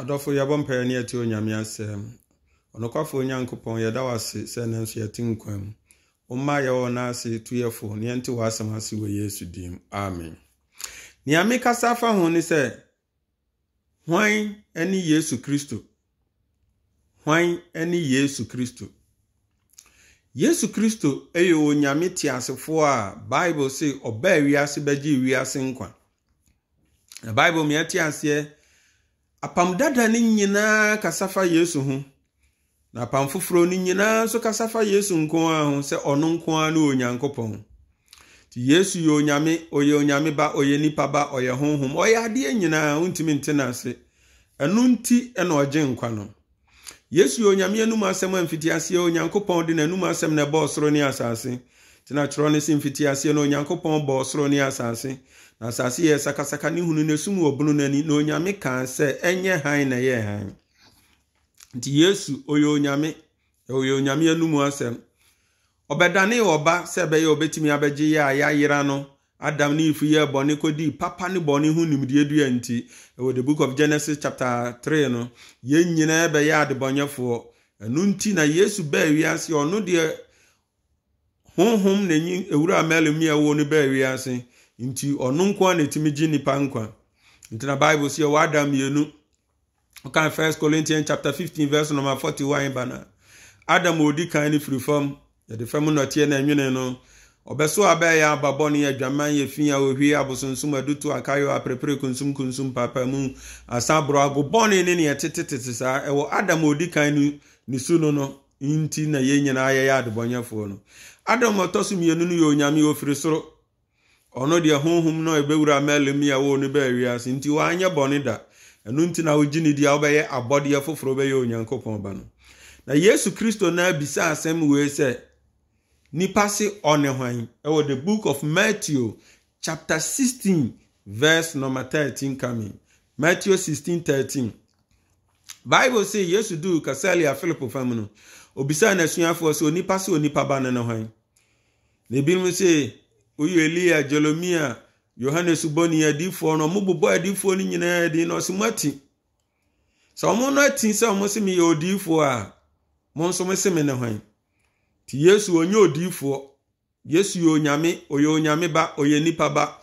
adɔfo yɛbɔ mpaeɛ ne yɛte onyame asɛm ɔnokwafoɔ onyankopɔn yɛda wo ase sɛ ɛnɛ nso yɛte nkwa mu womma yɛwɔ no ase tuyɛfo ne yɛnte w'asɛm ase wɔ yesu dim amen nea mekasa fa ho ne sɛ hwan ne yesu kristo hwan ne yesu kristo yesu kristo yɛ onyame teasefoɔ a bible se ɔbaa wiase bɛgye wiase nkwa na bible meɛte aseɛ apam dada no nyinaa kasa fa yesu ho na apam foforo no nyinaa nso kasa fa yesu nko ara ho sɛ ɔno nko ara ne onyankopɔn nti yesu yɛ onyame ɔyɛ onyame ba ɔyɛ nipa ba ɔyɛ honhom ɔyɛ adeɛ nyinaa ntumi ntena ase ɛno nti ɛna ɔgye nkwa no yesu yɛ onyame anum asɛm amfiti aseɛ onyankopɔn de n'anum asɛm na ɛbɔ soro ne asase tena kyerɛ ne se mfiti aseɛ na onyankopɔn bɔ ɔsoro ne asase na asase yɛ sakasaka ne hunu n'esum wɔ bunu n'ani na onyame kan sɛ ɛnyɛ hann na ɛyɛ hann nti yesu oyɛ onyame oyɛ onyame anum asɛm ɔbɛdane ɔba sɛ ɛbɛyɛ ɔbɛtumi abɛgye yɛ a yɛayera no adam ne ifu yɛ bɔne kɔdii papa ne bɔne ho nimdeɛ dua nti ɛwɔ the book of genesis chapter 3 no yɛn nyinaa bɛyɛ adebɔnyɛfoɔ ɛno nti na yesu baa wiase ɔno deɛ honhom na enyi ewura melum yɛ wɔ no bɛɛ ase nti ɔno nko na etimi gye nipa nkwa nti na bible sɛ ɛwɔ adam mmienu ɔkan first corinthians chapter fifteen verse number forty one bana adam a odi kan no firi fam yɛde fam nnɔteɛ na ɛnwene no ɔbɛso abɛɛyɛ ababɔne adwaman yɛ fi a ohwie abosonsom aduto akayo aprepere konsumkonsum papa mu asa borɔ agobɔne ne neɛ tetetete saa ɛwɔ adam a odi kan ne su no no nti na yɛn nyinaa yɛyɛ adebɔnyɛfoɔ no adam ɔtɔ so mmienu no yɛ onyame ofiri soro ɔno deɛ honhom no ɛbɛwura mɛlem yɛ wɔ no bɛɛ wiase nti wanyɛ bɔne da ɛno nti na wogye ne wobɛyɛ abɔdeɛ foforɔ bɛyɛ onyankopɔn ba no na yesu kristo naa bisa asɛm wei sɛ nipa se ɔne hwan ɛwɔ e the book of matthew chapter 16 verse number 13 coming matthew 16 13 bible say yesu duu kasalia philip fam no obisaa n'asuafoɔ sɛ onipa sɛ onipa ba no no hwan na ebinom sɛ woyɛ eliya jolomia yohane subɔni adiifoɔ no ɔmo bobɔ adiifoɔ no nyinaa adi na ɔsɛ mo ati sɛ ɔmo no ati sɛ ɔmo se meyɛ odiifoɔ a mo nso mo se me ne hwan nti yesu onye odiifoɔ yesu yɛ onyame ɔyɛ onyame ba ɔyɛ nipa ba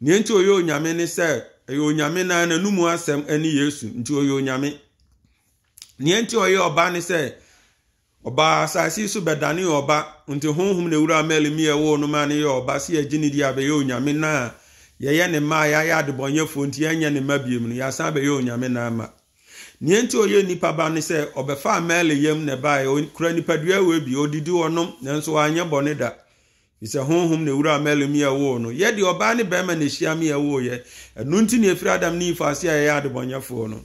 nea nti ɔyɛ onyame ne sɛ ɛyɛ onyame na n'anum asɛm ne yesu nti ɔyɛ onyame nea nti ɔyɛ ɔba ne sɛ ɔbaa asase yi so bɛdane ɔba nti honhom na ewura mɛli mi ɛwɔ no ma ne yɛ ɔba si yɛgye ne di abɛyɛ onyame na yɛyɛ ne mma yɛayɛ adebɔnyɛfoɔ nti yɛnyɛ ne mma biem no yɛasan bɛyɛ onyame na ama nea nti ɔyɛ nipa ba ne sɛ ɔbɛfa mɛli yam na baeɛ ɔkura nipadua wɔ bi ɔdidi ɔnom nanso ɔanyɛ bɔne da sɛ honhom na ewura mɛli mi ɛwɔ no yɛde ɔbaa ne bɛrima na ehyia mi ɛwɔ yɛ ɛnu nti na efiri adam ne ifaase a yɛyɛ adebɔnyɛfoɔ no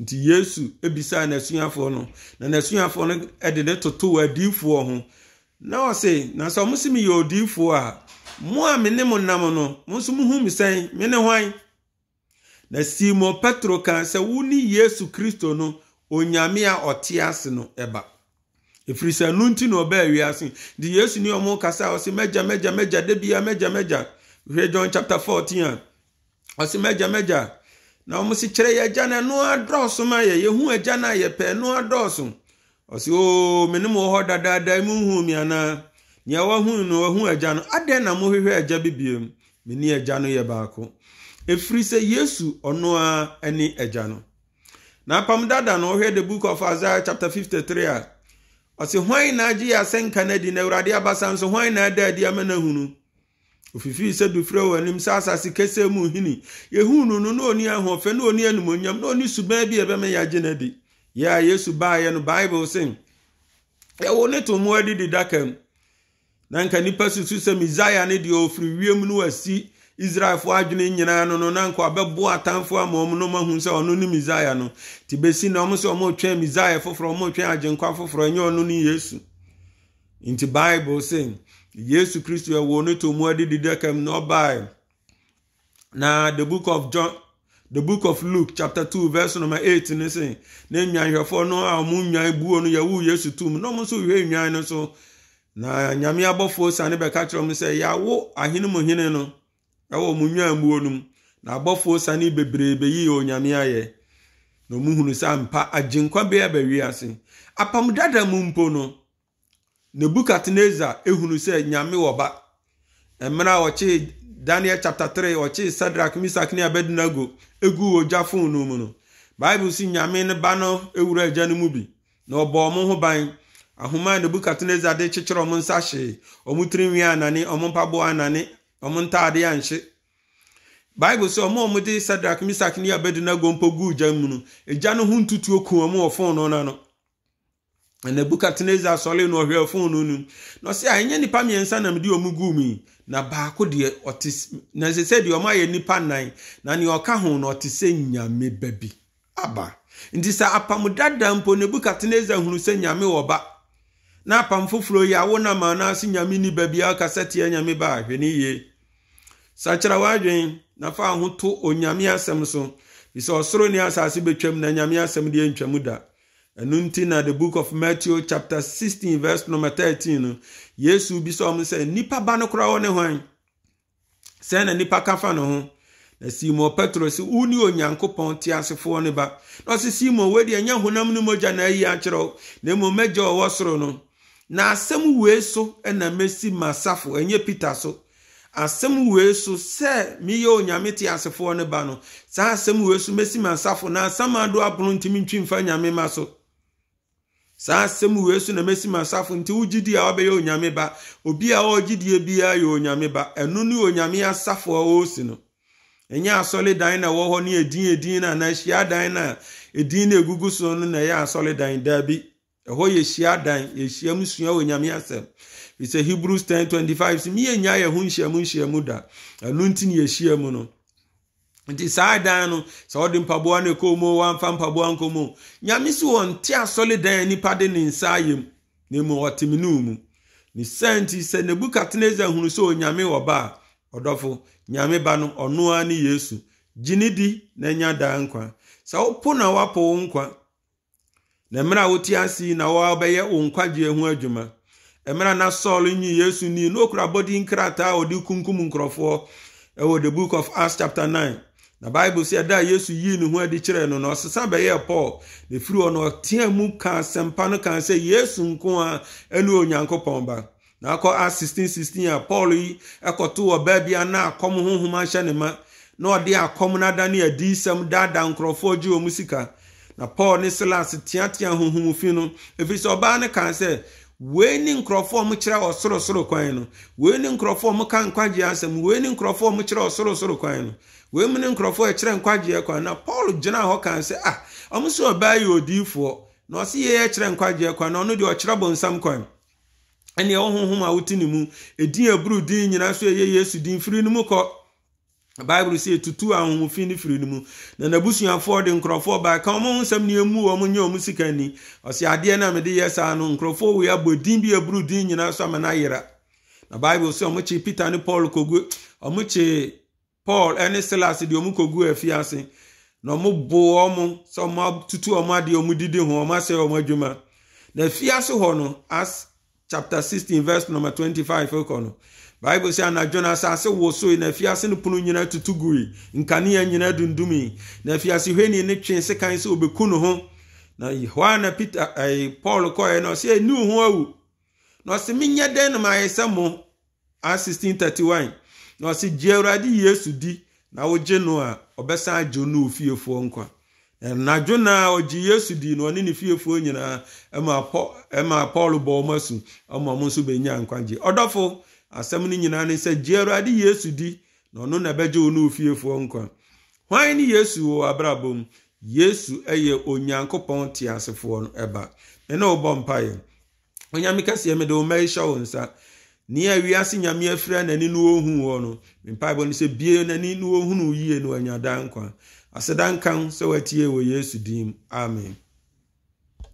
nti yesu ebisaa n'asuafoɔ no na n'asuafoɔ no ɛde ne toto adiifoɔ ho na ɔse na sɛ ɔmo si mi yɛ odiifoɔ a mo a me mo nam no mo nso mo hu mi sɛn me hwan na simon petro ka sɛ wo ne yesu kristo no onyame a ɔte ase no ɛba efiri sɛ no nti na ɔbaa wiase nti yesu ne ɔmo kasa a ɔse mɛgya mɛgya mɛgya da bia mɛgya mɛgya hwɛ john chapter fourteen a ɔse mɛgya mɛgya. na wɔn si kyerɛ yɛ agya na ɛno adɔɔso ma yɛ yɛhu agya na yɛpɛ ɛno adɔɔso ɔsi ooo menim wɔ hɔ dadaada mu hu mi ana nea wahu no wahu agya no adɛn na mohwehwɛ agya bibie mu meni agya no yɛ baako ɛfiri sɛ yesu ɔno a ɛne agya no na apam dada na ɔhwɛ the book of isaiah chapter 53 a ɔsi hwan na agye yɛ asɛnka no adi na awurade abasa nso hwan na ada adi ama no ahunu ofifii sɛ dufrɛ wɔ anim sɛ asase kɛsɛ mu hini yɛhuu no no na ɔni ahoɔfɛ na ɔni animonyam na ɔni suban bi ɛbɛma yɛagye no adi yɛ a yesu baayɛ no bible sen ɛwɔ ne to mmoa de didaka mu na nka nnipa susu sɛ misaia ne deɛ ɔfiri wiem no wasi israelfoɔ adwene nyinaa no no na nka ɔbɛboa atamfoɔ ama ɔmo no mahu sɛ ɔno ne misaia no nti bɛsi na ɔmo sɛ ɔmotwɛn misaia foforɔ ɔmotwɛn agyenkwa foforɔ ɛnyɛ ɔno ne yesu nti bible sen yesu kristo ɛwɔ ne to mu dị didi kam na ɔbae na the book of john the book of luke chapter two verse number eight ne se ne nwanhwɛfoɔ no a wɔn nwan buo no yɛwu yesu tum na wɔn nso hwɛ nwan no so na nyame abɔfoɔ sane bɛka kyerɛ wɔn sɛ yɛawo ahene mu hene no ɛwɔ wɔn nwan buo no mu na abɔfoɔ sane bebree bɛyi onyame ayɛ na wɔn hunu sɛ ampa agyenkwa bɛyɛ bɛwi ase apam dada m mpo nọ. nebukadneza ehunu sɛ nyame wɔ ba a ɔkye daniel chapter 3 ɔkye sadrak misak ne abednego egu ogya fonu mu no bible si nyame ne ba no ewura agya bi na ọbọ ɔmo ho ban ahoma nebukadneza de kyekyere ɔmo nsa hyee ɔmo anani, anane ɔmo mpaboa anane ɔmo ntaade anhye bible sɛ ɔmo ɔmo de sadrak misak ne abednego mpo gu ogya mu no agya no ho ntutuo kun ɔmo wɔ fonu no ano nebukadnezar sɔre na ɔhwɛ fone no ah, na ɔsɛ a ɛnyɛ nipa mmiɛnsa na mede ɔmo gu mu yi na baako deɛ ɔte na sɛ sɛ deɛ ɔmo ayɛ nipa nan na nea ɔka ho na ɔte sɛ nyame ba bi aba nti sɛ apam dada mpo nebukadnezar hunu sɛ nyame wɔ ba na apam foforɔ yi awo nam anaase nyame ni ba bi akasa teɛ nyame ba ahwɛ ne yie sakyerɛ w'adwen na fa ho to onyame asɛm so bisɛ ɔsoro ne asase betwam na nyame asɛm deɛ ntwam da ɛno nti na the book of matthew chapter sixteen verse number thirteen. no yesu bi sɛ ɔmo sɛ nipa ba no koraa wɔ ne hwan sɛn na nipa ka fa ne ho na simon petro si wo ne onyankopɔn te asefoɔ ne ba na ɔsɛ simon wei deɛ ɛnyɛ honam no mogya na ayi akyerɛw na mmom mɛgya ɔwɔ soro no na asɛm wei so na mɛsi masafo ɛnyɛ peter so asɛm wei so sɛ meyɛ onyame te asefoɔ ne ba no saa asɛm wei so mɛsi masafo na asɛm ado apono ntimi ntwi mfa nyame ma so saa asɛm wei so na mɛsi m'asafo nti wo gyidi a wabɛyɛ onyame ba obi a ɔgyidie biara yɛ onyame ba ɛno ne onyame asafo a ɔresi no ɛnyɛ asɔledan na ɛwɔ hɔ ne edin edin na anaa hyiadan na edin na egugu so no na ɛyɛ asɔledan daabi ɛhɔ yɛ hyiadan yɛhyia mu sua onyame asɛm firi hebrews ten twenty five si mi yɛ nya yɛ ho nhyiamu nhyiamu da ɛno nti na yɛhyia mu no. nti saa dan no sɛ wɔde mpaboa no ɛkɔɔ mu wɔamfa mpaboa nkɔ mu nyame si wɔ nte dan nipa de ne nsa ayɛ mu na mu ɔteme ne mu ne sɛ nti sɛ nebukadnezar hunu sɛ onyame wɔ ba a ɔdɔfo nyame ba no ɔno ne yesu di na daa nkwa sɛ wopo na wo nkwa na mmerɛ a wote ase na wo nkwagyeɛ ho adwuma mmerɛ na nyi yesu ni na okura a ɔde kunkum nkurɔfoɔ ɛwɔ the book of acts chapter 9 na bible sɛ ɛda a yesu yii ne ho adi kyerɛɛ no na ɔsesa bɛyɛɛ paul na ɛfiri hɔ na ɔtea mu ka asɛmpa no kan sɛ yesu nko a ɛne onyankopɔn ba na akɔ a 1616 a paul yi ɛkɔto wɔ baa bia na akɔm honhom ahyɛ ne ma na ɔde akɔm no ada ne adiisɛm daadaa nkurɔfoɔ gye wɔ mu sika na paul ne silas teatea honhom fi no ɛfiri sɛ ɔbaa no kaa sɛ wee ne nkurɔfoɔ m kyerɛ ɔsorosoro kwan no wei ne nkurɔfoɔ m ka nkwagye asɛm wee ni nkurɔfoɔ m kyerɛ ɔsorosoro kwan no wei mu ne nkurɔfoɔ ɛkyerɛ nkwagyeɛ kwan na paul gyina hɔ kan sɛ ah ɔmo sɛ ɔbaa yɛ odiifoɔ na ɔse yɛ ɛkyerɛ nkwagyeɛ kwan na ɔno deɛ ɔkyerɛ nsam kwan a ne mu din nyinaa so ɛyɛ yesu din firi mu kɔ bible sɛ ɛtutu ahohomfi no firi no na n'abusuafoɔ de nkurɔfoɔ baaka ɔmo nsɛm ne ɛmu ɔmo nyɛ ɔmo sika ni ɔsɛ adeɛ no a yɛ saa no nkurɔfoɔ wei abɔ din bi aburu din nyinaa so ama no na bible sɛ ɔmo kye peter ne paul kogu ɔmo kye paul ne silas deɛ ɔmo kogu afiase na ɔmo bo ɔmo sɛ ɔmo atutu ɔmo adeɛ ɔmo didi ho ɔmo asɛ ɔmo adwuma na afiase hɔ no as chapter sixteen verse number twenty-five ɛkɔ no baịbụl sɛ anadwo no asase wụsụ na afiase no pono nyinaa tutu gui nkanea nyinaa dundumi na afiase hwɛni ne twee sekan sɛ obɛku no hụ na hɔ na peter ɛɛ eh, paul na ọsị ɛni hụ awu na ọsị menyɛ dɛn na mayɛ sɛ mo a 1631 na ọsị gye awurade yesu di na wogye no a ɔbɛsan agye no ofiefoɔ nkwa ɛnadwo na oji yesu di na ɔne ne fiefoɔ nyinaa ɛma paul bɔ ɔmo asu ɔma ɔmo nso bɛnya nkwagye ɔdɔfo asɛm no nyinaa ne sɛ gye awurade yesu di na ɔno na ɛbɛgye wo no ofiefoɔ nkwa hwan ne yesu wɔ abrabɔ mu yesu yɛ onyankopɔn teasefoɔ no ɛba ɛna wɔbɔ mpaeɛ onyame kɛseɛ mede wo mma yi hyɛ wo nsa nea wiase nyame afira n'ani no wɔhu wɔ no mpaebɔ no sɛ bie n'ani no wɔhunu yie no nkwa dankwa asedankan sɛ watie wɔ yesu din mu amen